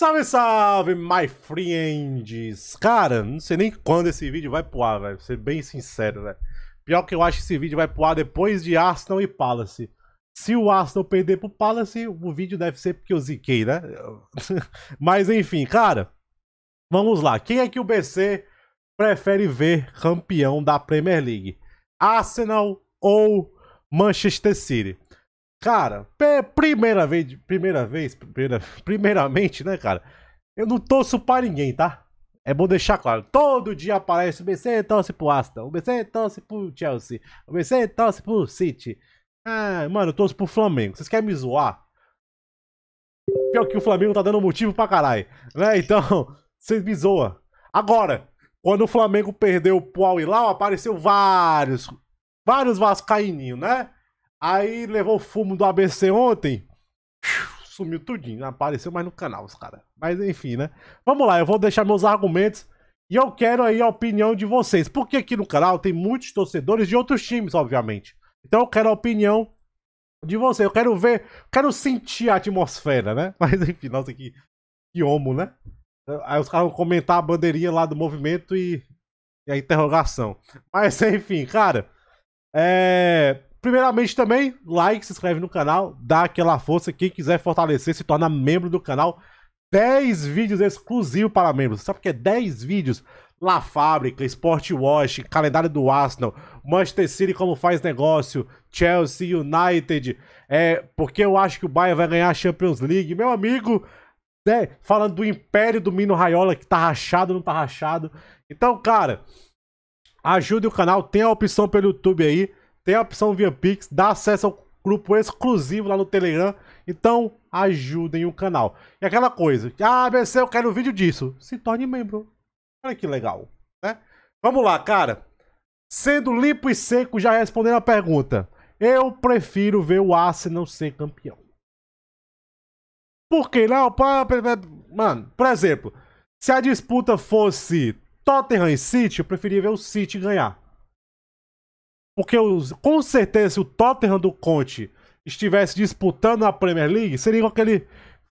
Salve, salve, my friends! Cara, não sei nem quando esse vídeo vai pro ar, velho. ser bem sincero, velho. Pior que eu acho que esse vídeo vai pro ar depois de Arsenal e Palace. Se o Arsenal perder pro Palace, o vídeo deve ser porque eu ziquei, né? Mas enfim, cara. Vamos lá. Quem é que o BC prefere ver campeão da Premier League? Arsenal ou Manchester City? Cara, primeira vez, primeira vez, primeira, primeiramente, né, cara? Eu não torço pra ninguém, tá? É bom deixar claro. Todo dia aparece o BC torce pro Aston, o BC torce pro Chelsea, o BC torce pro City. Ah, mano, eu torço pro Flamengo. Vocês querem me zoar? Pior que o Flamengo tá dando motivo pra caralho, né? Então, vocês me zoam. Agora, quando o Flamengo perdeu pro Al Hilal, apareceu vários, vários vascaíninhos, né? Aí levou fumo do ABC ontem. Sumiu tudinho. Apareceu mais no canal, os caras. Mas enfim, né? Vamos lá, eu vou deixar meus argumentos. E eu quero aí a opinião de vocês. Porque aqui no canal tem muitos torcedores de outros times, obviamente. Então eu quero a opinião de vocês. Eu quero ver, quero sentir a atmosfera, né? Mas enfim, nossa, que, que homo, né? Aí os caras vão comentar a bandeirinha lá do movimento e, e a interrogação. Mas enfim, cara. É... Primeiramente também, like, se inscreve no canal, dá aquela força. Quem quiser fortalecer, se torna membro do canal. 10 vídeos exclusivos para membros. Sabe o que é 10 vídeos? La Fábrica, Sport Watch, calendário do Arsenal, Manchester City como faz negócio, Chelsea, United, é, porque eu acho que o Bayern vai ganhar a Champions League. Meu amigo, né, falando do império do Mino Raiola, que tá rachado não tá rachado. Então, cara, ajude o canal, tem a opção pelo YouTube aí. Tem a opção via Pix, dá acesso ao grupo exclusivo lá no Telegram. Então, ajudem o canal. E aquela coisa, ah, ABC, eu quero um vídeo disso. Se torne membro. Olha que legal, né? Vamos lá, cara. Sendo limpo e seco, já respondendo a pergunta. Eu prefiro ver o Arsenal ser campeão. Por que né? não? Mano, por exemplo, se a disputa fosse Tottenham e City, eu preferia ver o City ganhar. Porque os, com certeza, se o Tottenham do Conte estivesse disputando a Premier League, seria aquele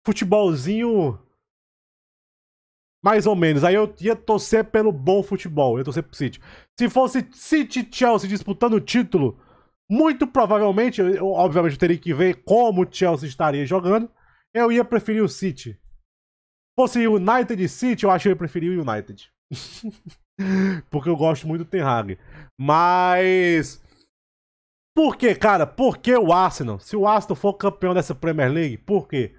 futebolzinho mais ou menos. Aí eu ia torcer pelo bom futebol, eu ia torcer pro City. Se fosse City Chelsea disputando o título, muito provavelmente, eu, obviamente eu teria que ver como o Chelsea estaria jogando, eu ia preferir o City. Se fosse United e City, eu acho que eu ia preferir o United. Porque eu gosto muito do Ten Hag. Mas. Por que, cara? Por que o Arsenal? Se o Arsenal for campeão dessa Premier League, por quê?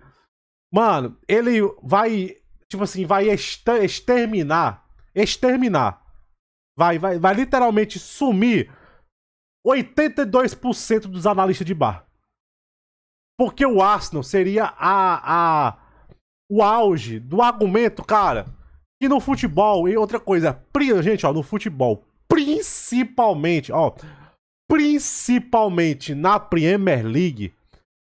Mano, ele vai. Tipo assim, vai exterminar. Exterminar. Vai, vai, vai literalmente sumir 82% dos analistas de bar. Porque o Arsenal seria a, a, o auge do argumento, cara. E no futebol, e outra coisa, gente, ó, no futebol, principalmente, ó, principalmente na Premier League,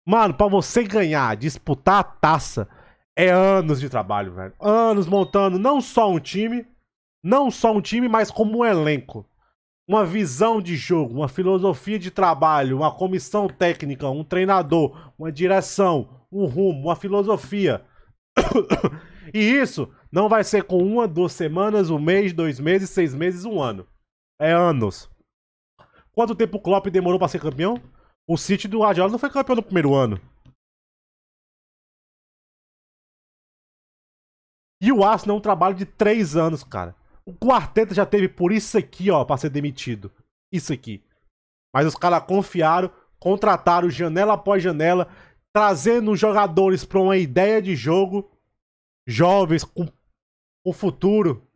mano, para você ganhar, disputar a taça, é anos de trabalho, velho. Anos montando não só um time, não só um time, mas como um elenco. Uma visão de jogo, uma filosofia de trabalho, uma comissão técnica, um treinador, uma direção, um rumo, uma filosofia. E isso não vai ser com uma, duas semanas, um mês, dois meses, seis meses, um ano. É anos. Quanto tempo o Klopp demorou para ser campeão? O City do Guardiola não foi campeão no primeiro ano. E o Arsenal é um trabalho de três anos, cara. O quarteto já teve por isso aqui, ó, pra ser demitido. Isso aqui. Mas os caras confiaram, contrataram janela após janela, trazendo os jogadores pra uma ideia de jogo jovens com o futuro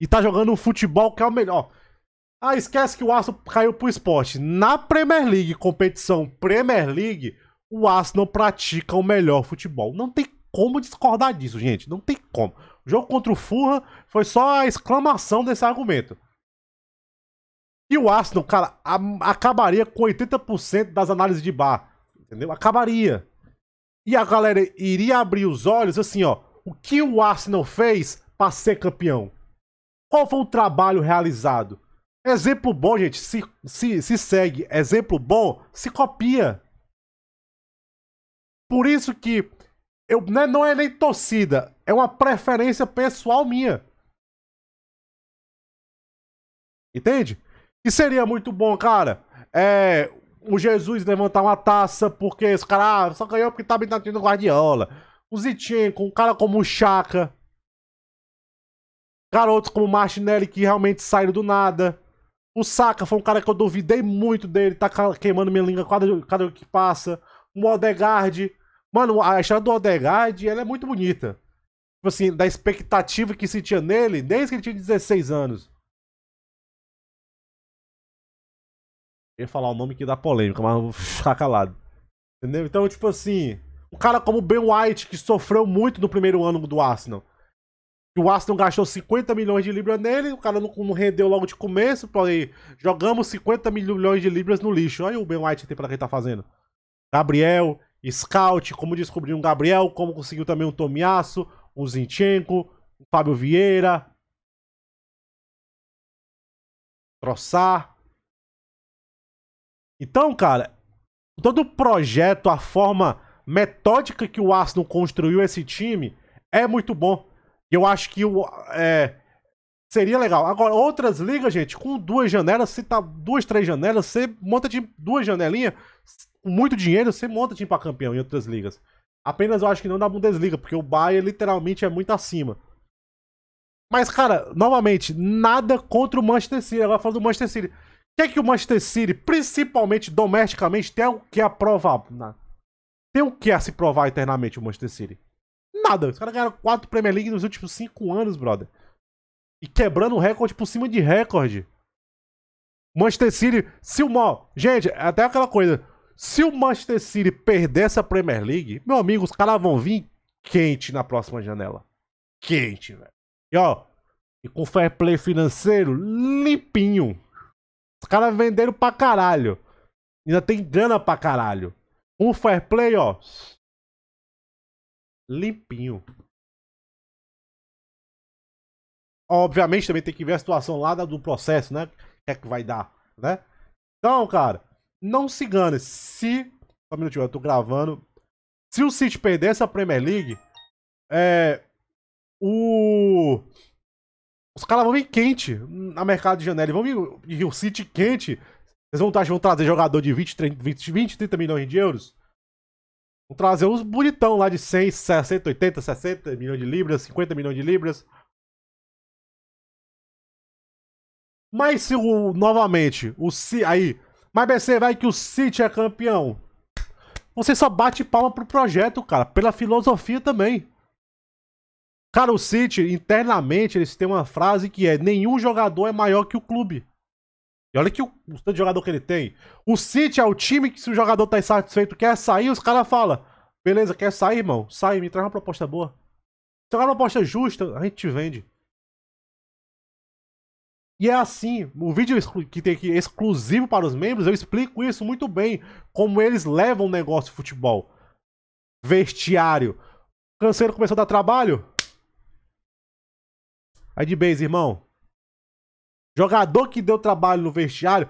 e tá jogando o futebol que é o melhor. Ah, esquece que o Arsenal caiu pro esporte. Na Premier League, competição Premier League, o Arsenal pratica o melhor futebol. Não tem como discordar disso, gente. Não tem como. O jogo contra o Furra foi só a exclamação desse argumento. E o Arsenal, cara, acabaria com 80% das análises de bar. Entendeu? Acabaria. E a galera iria abrir os olhos assim, ó o que o Arsenal fez para ser campeão? Qual foi o trabalho realizado? Exemplo bom, gente, se, se, se segue. Exemplo bom, se copia. Por isso que eu né, não é nem torcida, é uma preferência pessoal minha. Entende? E seria muito bom, cara, é, o Jesus levantar uma taça porque esse cara ah, só ganhou porque tá me batendo Guardiola o com um cara como o Chaka, garotos como o Martinelli que realmente saíram do nada. O Saka foi um cara que eu duvidei muito dele, tá queimando minha língua cada, cada que passa. O Odegaard, mano, a história do Odegaard, ela é muito bonita. Tipo assim, da expectativa que se tinha nele desde que ele tinha 16 anos. Eu ia falar o nome que dá polêmica, mas vou ficar calado. Entendeu? Então, tipo assim, um cara como Ben White, que sofreu muito no primeiro ano do Arsenal. O Arsenal gastou 50 milhões de libras nele, o cara não, não rendeu logo de começo. Aí, jogamos 50 milhões de libras no lixo. Olha o Ben White tem pra quem tá fazendo. Gabriel, Scout, como descobriu um Gabriel, como conseguiu também um Tomiasso, um Zinchenko, um Fábio Vieira. Troçar. Então, cara, todo o projeto, a forma metódica que o Arsenal construiu esse time é muito bom. Eu acho que o, é, seria legal. Agora, outras ligas, gente, com duas janelas, se tá duas, três janelas, você monta de duas janelinhas, com muito dinheiro, você monta time pra campeão em outras ligas. Apenas eu acho que não na Bundesliga, porque o Bayern literalmente é muito acima. Mas, cara, novamente, nada contra o Manchester City. Agora falando do Manchester City. O que é que o Manchester City, principalmente domesticamente, tem o que aprovar? É nada tem o que a se provar eternamente o Manchester City? Nada. Os caras ganharam quatro Premier League nos últimos cinco anos, brother. E quebrando recorde por cima de recorde. Manchester City, se o mal. Gente, é até aquela coisa. Se o Manchester City perder essa Premier League, meu amigo, os caras vão vir quente na próxima janela. Quente, velho. E ó, e com fair play financeiro limpinho. Os caras venderam pra caralho. Ainda tem grana pra caralho. Um fair play, ó. Limpinho. Obviamente também tem que ver a situação lá do processo, né? O que é que vai dar, né? Então, cara, não se engane. Se. Só um minutinho, eu tô gravando. Se o City perder essa Premier League, é. O. Os caras vão vir quente na mercado de janela. vão vir o City quente vocês vão, vão trazer jogador de 20, 30, 20, 20, 30 milhões de euros? Vão trazer uns bonitão lá de 100, 60, 80, 60 milhões de libras, 50 milhões de libras. Mas se o, novamente, o City, aí, mas BC vai que o City é campeão. Você só bate palma pro projeto, cara, pela filosofia também. Cara, o City, internamente, eles têm uma frase que é: nenhum jogador é maior que o clube. E olha que o, o tanto de jogador que ele tem. O City é o time que se o jogador tá insatisfeito, quer sair, os caras falam, beleza, quer sair, irmão? Sai, me traz uma proposta boa. Se é uma proposta justa, a gente te vende. E é assim, o vídeo que tem aqui exclusivo para os membros, eu explico isso muito bem, como eles levam o negócio de futebol. Vestiário. Canseiro começou a dar trabalho? Aí de base, irmão. Jogador que deu trabalho no vestiário.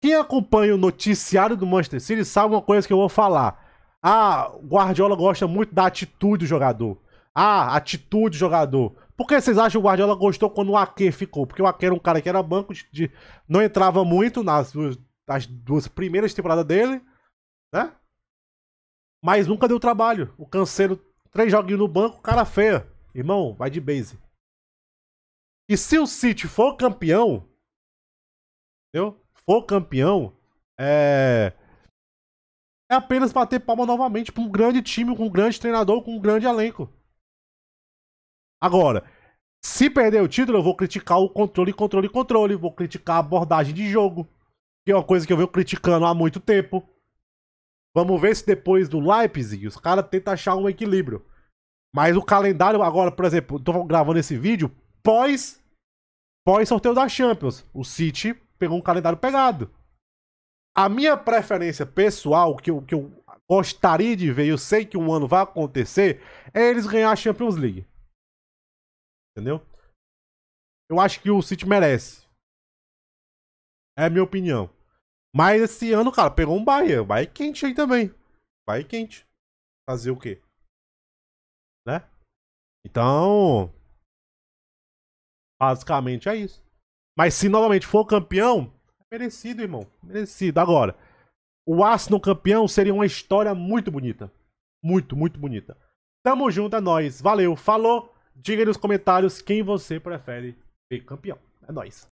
Quem acompanha o noticiário do Manchester City sabe uma coisa que eu vou falar. Ah, Guardiola gosta muito da atitude do jogador. Ah, atitude do jogador. Por que vocês acham que o Guardiola gostou quando o Ake ficou? Porque o Ake era um cara que era banco, de, de não entrava muito nas duas, nas duas primeiras temporadas dele, né? Mas nunca deu trabalho. O Canseiro, três joguinhos no banco, cara feia. Irmão, vai de base. E se o City for campeão, entendeu? For campeão, é. É apenas bater palma novamente para um grande time, com um grande treinador, com um grande elenco. Agora, se perder o título, eu vou criticar o controle, controle, controle. Vou criticar a abordagem de jogo, que é uma coisa que eu venho criticando há muito tempo. Vamos ver se depois do Leipzig os caras tentam achar um equilíbrio. Mas o calendário agora, por exemplo, estou gravando esse vídeo pós pós sorteio da Champions. O City pegou um calendário pegado. A minha preferência pessoal, que eu, que eu gostaria de ver, eu sei que um ano vai acontecer, é eles ganhar a Champions League. Entendeu? Eu acho que o City merece. É a minha opinião. Mas esse ano, cara, pegou um Bahia. vai quente aí também. vai quente. Fazer o quê? Né? Então, Basicamente é isso. Mas se novamente for campeão, é merecido, irmão. Merecido. Agora, o Arsenal campeão seria uma história muito bonita. Muito, muito bonita. Tamo junto, é nóis. Valeu, falou. Diga aí nos comentários quem você prefere ser campeão. É nóis.